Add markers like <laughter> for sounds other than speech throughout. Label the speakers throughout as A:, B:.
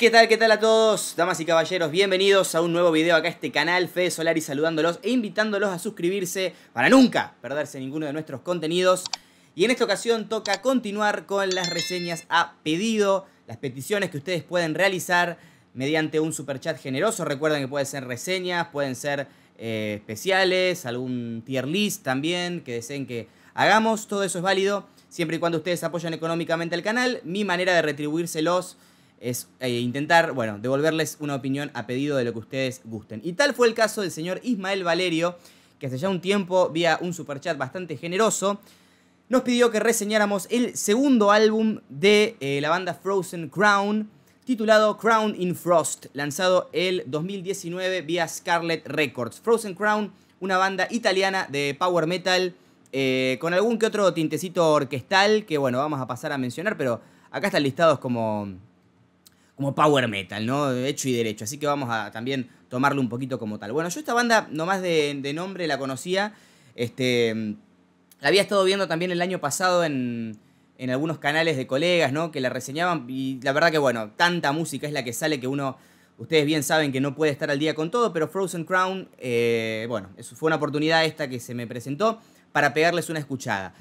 A: ¿Qué tal? ¿Qué tal a todos? Damas y caballeros, bienvenidos a un nuevo video acá a este canal Fede Solari saludándolos e invitándolos a suscribirse para nunca perderse ninguno de nuestros contenidos. Y en esta ocasión toca continuar con las reseñas a pedido, las peticiones que ustedes pueden realizar mediante un superchat generoso. Recuerden que pueden ser reseñas, pueden ser eh, especiales, algún tier list también que deseen que hagamos. Todo eso es válido siempre y cuando ustedes apoyan económicamente al canal. Mi manera de retribuírselos es eh, intentar, bueno, devolverles una opinión a pedido de lo que ustedes gusten. Y tal fue el caso del señor Ismael Valerio, que hace ya un tiempo, vía un superchat bastante generoso, nos pidió que reseñáramos el segundo álbum de eh, la banda Frozen Crown, titulado Crown in Frost, lanzado el 2019 vía Scarlet Records. Frozen Crown, una banda italiana de power metal, eh, con algún que otro tintecito orquestal, que bueno, vamos a pasar a mencionar, pero acá están listados como como power metal, ¿no? de Hecho y derecho. Así que vamos a también tomarlo un poquito como tal. Bueno, yo esta banda, nomás de, de nombre, la conocía. Este, la había estado viendo también el año pasado en, algunos canales de colegas, ¿no? Que la reseñaban. Y la verdad que, bueno, tanta música es la que sale que uno. Ustedes bien saben que no puede estar al día con todo, pero Frozen Crown, eh, bueno, fue una oportunidad esta que se me presentó para pegarles una escuchada.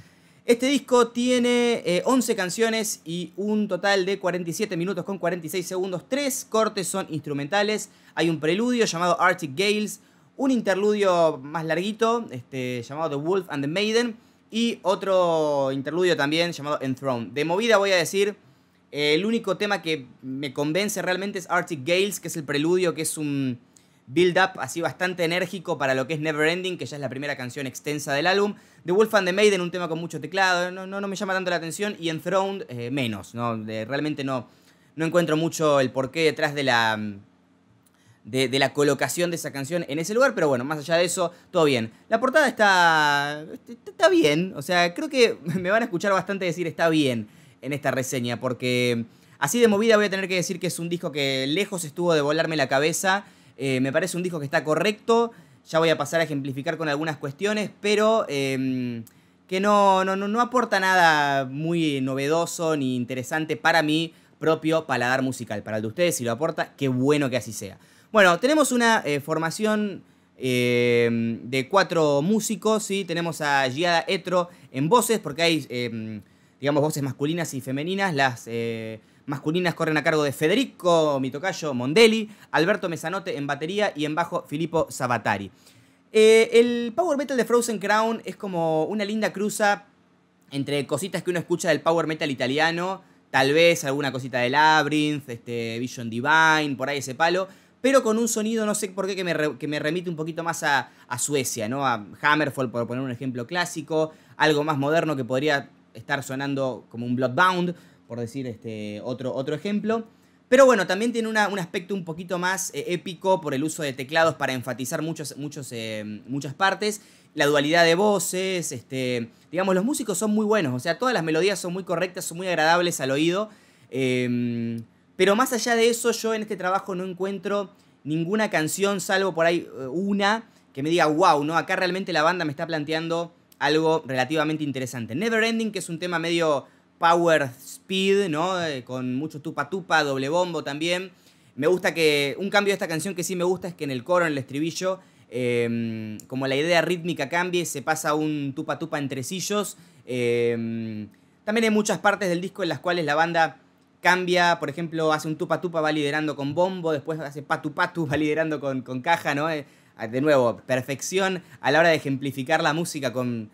A: Este disco tiene 11 eh, canciones y un total de 47 minutos con 46 segundos. Tres cortes son instrumentales. Hay un preludio llamado Arctic Gales, un interludio más larguito este, llamado The Wolf and the Maiden y otro interludio también llamado Enthroned. De movida voy a decir, eh, el único tema que me convence realmente es Arctic Gales, que es el preludio, que es un build-up así bastante enérgico para lo que es Never Ending, que ya es la primera canción extensa del álbum. The Wolf and the Maiden, un tema con mucho teclado, no, no, me llama tanto la atención. Y Enthroned, eh, menos. ¿no? realmente no, no encuentro mucho el porqué detrás de la, de, la colocación de esa canción en ese lugar, pero bueno, más allá de eso, todo bien. La portada está, este, está bien, o sea, creo que <laughs> me van a escuchar bastante decir está bien en esta reseña, porque así de movida voy a tener que decir que es un disco que lejos estuvo de volarme la cabeza eh, me parece un disco que está correcto. Ya voy a pasar a ejemplificar con algunas cuestiones, pero em, que no, no, aporta nada muy novedoso ni interesante para mi propio paladar musical. Para el de ustedes, si lo aporta, qué bueno que así sea. Bueno, tenemos una eh, formación em, de cuatro músicos, ¿sí? Tenemos a Giada Etro en voces, porque hay, em, digamos, voces masculinas y femeninas. Las eh, masculinas corren a cargo de Federico Mitocayo Mondelli, Alberto Mesanote en batería y en bajo Filippo Sabatari. Eh, el power metal de Frozen Crown es como una linda cruza entre cositas que uno escucha del power metal italiano, tal vez alguna cosita de Labyrinth, este, Vision Divine, por ahí ese palo, pero con un sonido, no sé por qué, que me, remite un poquito más a, Suecia, ¿no? A Hammerfall, por poner un ejemplo clásico, algo más moderno que podría estar sonando como un Bloodbound, por decir este, otro, otro ejemplo. Pero bueno, también tiene un aspecto un poquito más eh, épico por el uso de teclados para enfatizar muchos, muchos, eh, muchas partes. La dualidad de voces, este, digamos, los músicos son muy buenos, o sea, todas las melodías son muy correctas, son muy agradables al oído. Em, pero más allá de eso, yo en este trabajo no encuentro ninguna canción, salvo por ahí eh, una, que me diga, wow, ¿no? Acá realmente la banda me está planteando algo relativamente interesante. Never Ending, que es un tema medio power speed, ¿no? Eh, con mucho tupa tupa, doble bombo también. Me gusta que. Un cambio de esta canción que sí me gusta es que en el coro, en el estribillo, em, como la idea rítmica cambie, se pasa un tupa tupa entre sillos. Em, también hay muchas partes del disco en las cuales la banda cambia, por ejemplo, hace un tupa tupa, va liderando con bombo, después hace patu patu, <laughs> va liderando con, caja, ¿no? Eh, ah, de nuevo, perfección a la hora de ejemplificar la música con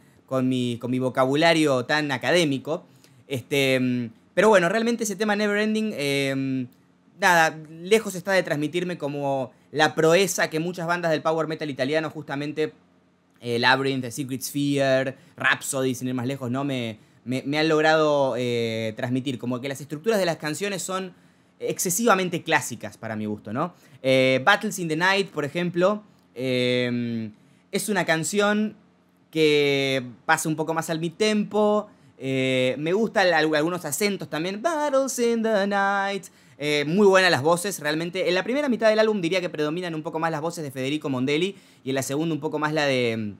A: mi vocabulario tan académico. Este, mm, pero bueno, realmente ese tema Neverending, eh, mm, nada, lejos está de transmitirme como la proeza que muchas bandas del power metal italiano, justamente eh, Labyrinth, The Secret Sphere, Rhapsody, sin ir más lejos, no me, han logrado eh, transmitir. Como que las estructuras de las canciones son excesivamente clásicas para mi gusto, ¿no? Eh, Battles in the Night, por ejemplo, mm, es una canción que pasa un poco más al mi tempo, eh, me gustan algunos acentos también. Battles in the Night. Eh, muy buenas las voces, realmente. En la primera mitad del álbum diría que predominan un poco más las voces de Federico Mondelli y en la segunda un poco más la de mm,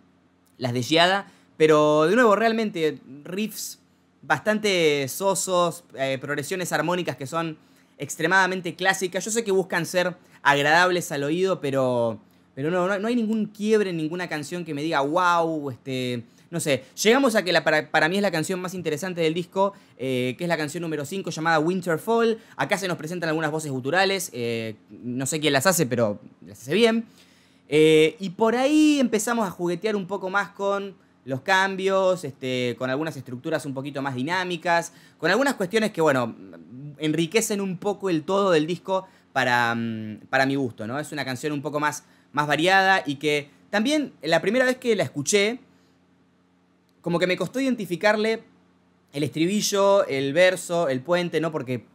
A: las de Giada. Pero de nuevo, realmente riffs bastante sosos, eh, progresiones armónicas que son extremadamente clásicas. Yo sé que buscan ser agradables al oído, pero, pero no, no, no hay ningún quiebre en ninguna canción que me diga, wow, este, no sé, llegamos a que la, para, mí es la canción más interesante del disco, eh, que es la canción número 5 llamada Winterfall. Acá se nos presentan algunas voces guturales, eh, no sé quién las hace, pero las hace bien. Eh, y por ahí empezamos a juguetear un poco más con los cambios, este, con algunas estructuras un poquito más dinámicas, con algunas cuestiones que, bueno, enriquecen un poco el todo del disco para, mm, para mi gusto, ¿no? Es una canción un poco más, más variada y que también la primera vez que la escuché, como que me costó identificarle el estribillo, el verso, el puente, ¿no? Porque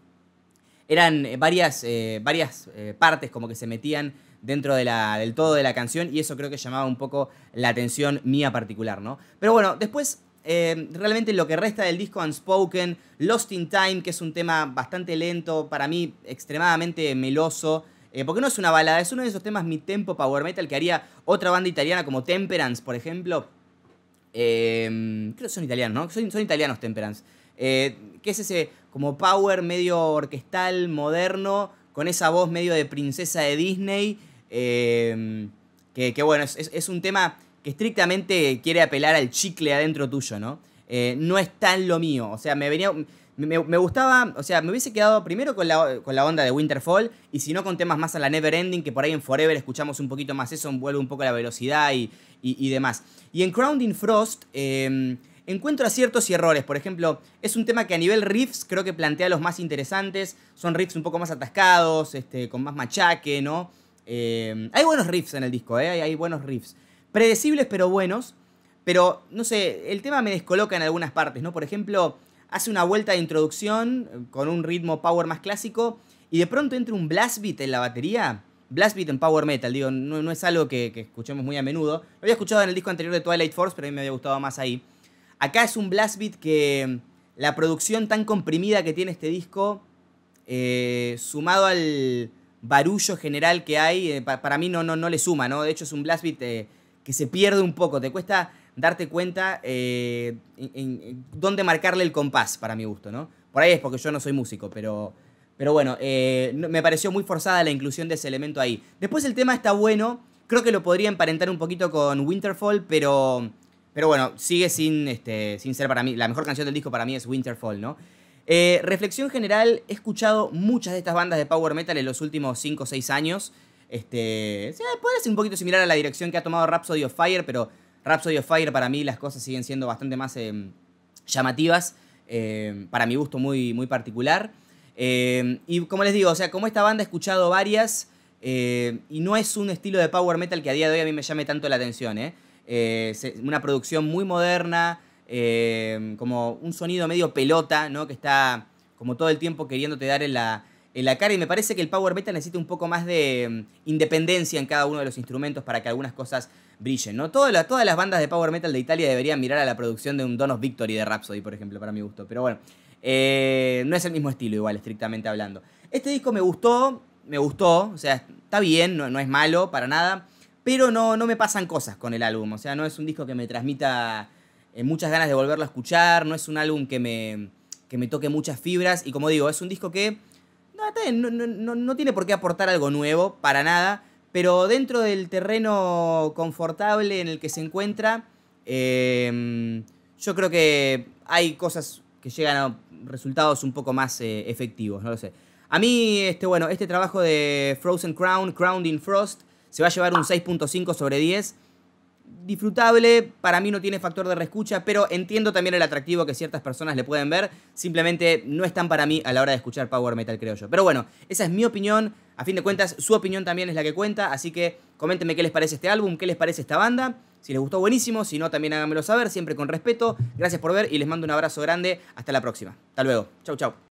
A: eran eh, varias, eh, varias eh, partes como que se metían dentro del todo de la canción y eso creo que llamaba un poco la atención mía particular, ¿no? Pero bueno, después realmente lo que resta del disco Unspoken, Lost in Time, que es un tema bastante lento, para mí extremadamente meloso, porque no es una balada, es uno de esos temas mi tempo power metal que haría otra banda italiana como Temperance, por ejemplo, Em, creo que son italianos, ¿no? Son, italianos Temperance. Eh, que es ese como power medio orquestal, moderno, con esa voz medio de princesa de Disney. Em, que, bueno, es, es, un tema que estrictamente quiere apelar al chicle adentro tuyo, ¿no? Eh, no es tan lo mío. O sea, me venía. Me, gustaba, o sea, me hubiese quedado primero con la, onda de Winterfall y si no con temas más a la Never Ending, que por ahí en Forever escuchamos un poquito más eso, vuelve un poco la velocidad y, demás. Y en Crowning Frost em, encuentro aciertos y errores. Por ejemplo, es un tema que a nivel riffs creo que plantea los más interesantes. Son riffs un poco más atascados, este, con más machaque, ¿no? Em, hay buenos riffs en el disco, ¿eh? hay buenos riffs. Predecibles pero buenos. Pero, no sé, el tema me descoloca en algunas partes, ¿no? Por ejemplo hace una vuelta de introducción eh, con un ritmo power más clásico y de pronto entra un blast beat en la batería. Blast beat en power metal, digo, no, es algo que, escuchemos muy a menudo. Lo había escuchado en el disco anterior de Twilight Force, pero a mí me había gustado más ahí. Acá es un blast beat que mm, la producción tan comprimida que tiene este disco, eh, sumado al barullo general que hay, eh, para mí no, no, no le suma, ¿no? De hecho es un blast beat que se pierde un poco, te cuesta darte cuenta eh, en, dónde marcarle el compás, para mi gusto, ¿no? Por ahí es porque yo no soy músico, pero, pero bueno, eh, me pareció muy forzada la inclusión de ese elemento ahí. Después el tema está bueno, creo que lo podría emparentar un poquito con Winterfall, pero, pero bueno, sigue sin, este, sin ser para mí, la mejor canción del disco para mí es Winterfall, ¿no? Eh, reflexión general, he escuchado muchas de estas bandas de power metal en los últimos 5 o 6 años. Este, puede ser un poquito similar a la dirección que ha tomado Rhapsody of Fire, pero Rhapsody of Fire para mí las cosas siguen siendo bastante más em, llamativas, em, para mi gusto muy, muy particular. Em, y como les digo, o sea, como esta banda he escuchado varias y no es un estilo de power metal que a día de hoy a mí me llame tanto la atención. Es ¿eh? eh, una producción muy moderna, como un sonido medio pelota, ¿no? que está como todo el tiempo queriéndote dar en la, en la cara y me parece que el power metal necesita un poco más de mm, independencia en cada uno de los instrumentos para que algunas cosas brillen, ¿no? Todas las, todas las bandas de power metal de Italia deberían mirar a la producción de un Donos Victory de Rhapsody, por ejemplo, para mi gusto, pero bueno, eh, no es el mismo estilo igual, estrictamente hablando. Este disco me gustó, me gustó, o sea, está bien, no, es malo para nada, pero no, no me pasan cosas con el álbum, o sea, no es un disco que me transmita eh, muchas ganas de volverlo a escuchar, no es un álbum que me, que me toque muchas fibras y como digo, es un disco que no, tiene por qué aportar algo nuevo, para nada, pero dentro del terreno confortable en el que se encuentra, em, yo creo que hay cosas que llegan a resultados un poco más eh, efectivos, no lo sé. A mí, este, bueno, este trabajo de Frozen Crown, Crowned in Frost, se va a llevar un 6.5 ah. sobre 10 disfrutable, para mí no tiene factor de reescucha, pero entiendo también el atractivo que ciertas personas le pueden ver, simplemente no están para mí a la hora de escuchar Power Metal, creo yo. Pero bueno, esa es mi opinión, a fin de cuentas su opinión también es la que cuenta, así que coméntenme qué les parece este álbum, qué les parece esta banda, si les gustó buenísimo, si no también háganmelo saber, siempre con respeto, gracias por ver y les mando un abrazo grande, hasta la próxima, hasta luego, chau chau.